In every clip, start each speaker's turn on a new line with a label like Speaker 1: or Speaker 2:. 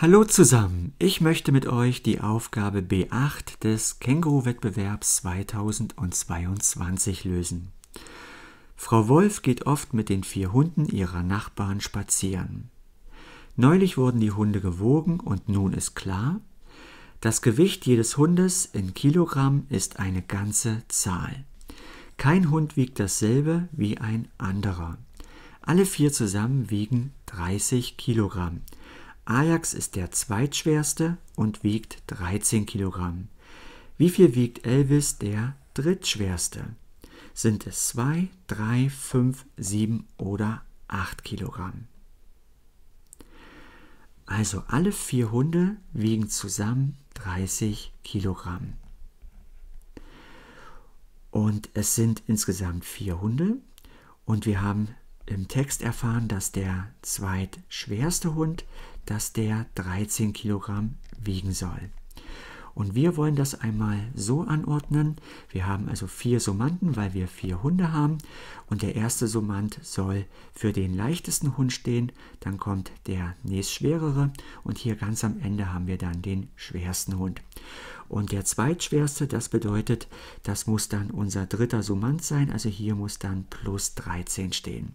Speaker 1: Hallo zusammen, ich möchte mit euch die Aufgabe B8 des Känguru-Wettbewerbs 2022 lösen. Frau Wolf geht oft mit den vier Hunden ihrer Nachbarn spazieren. Neulich wurden die Hunde gewogen und nun ist klar, das Gewicht jedes Hundes in Kilogramm ist eine ganze Zahl. Kein Hund wiegt dasselbe wie ein anderer. Alle vier zusammen wiegen 30 Kilogramm. Ajax ist der zweitschwerste und wiegt 13 Kilogramm. Wie viel wiegt Elvis, der drittschwerste? Sind es 2, 3, 5, 7 oder 8 Kilogramm? Also alle vier Hunde wiegen zusammen 30 Kilogramm. Und es sind insgesamt vier Hunde und wir haben im Text erfahren, dass der zweitschwerste Hund, dass der 13 Kilogramm wiegen soll. Und wir wollen das einmal so anordnen. Wir haben also vier Summanden, weil wir vier Hunde haben. Und der erste Summand soll für den leichtesten Hund stehen. Dann kommt der nächstschwerere. Und hier ganz am Ende haben wir dann den schwersten Hund. Und der zweitschwerste, das bedeutet, das muss dann unser dritter Summand sein. Also hier muss dann plus 13 stehen.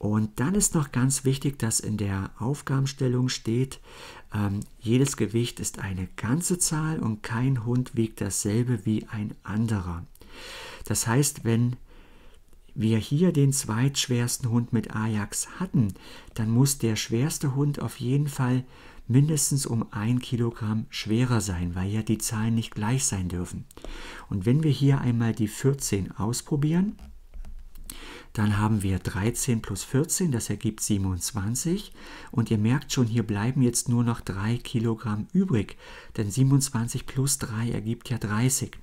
Speaker 1: Und dann ist noch ganz wichtig, dass in der Aufgabenstellung steht, ähm, jedes Gewicht ist eine ganze Zahl und kein Hund wiegt dasselbe wie ein anderer. Das heißt, wenn wir hier den zweitschwersten Hund mit Ajax hatten, dann muss der schwerste Hund auf jeden Fall mindestens um ein Kilogramm schwerer sein, weil ja die Zahlen nicht gleich sein dürfen. Und wenn wir hier einmal die 14 ausprobieren, dann haben wir 13 plus 14, das ergibt 27. Und ihr merkt schon, hier bleiben jetzt nur noch 3 Kilogramm übrig. Denn 27 plus 3 ergibt ja 30.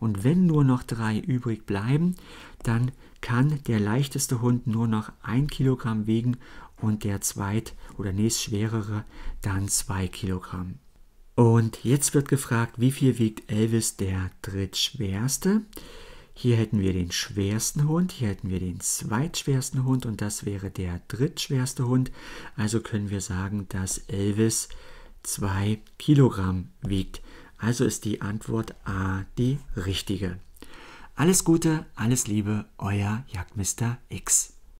Speaker 1: Und wenn nur noch 3 übrig bleiben, dann kann der leichteste Hund nur noch 1 Kilogramm wiegen und der zweit- oder nächstschwerere dann 2 Kilogramm. Und jetzt wird gefragt, wie viel wiegt Elvis der drittschwerste? schwerste? Hier hätten wir den schwersten Hund, hier hätten wir den zweitschwersten Hund und das wäre der drittschwerste Hund. Also können wir sagen, dass Elvis 2 Kilogramm wiegt. Also ist die Antwort A die richtige. Alles Gute, alles Liebe, euer Jagdmister X.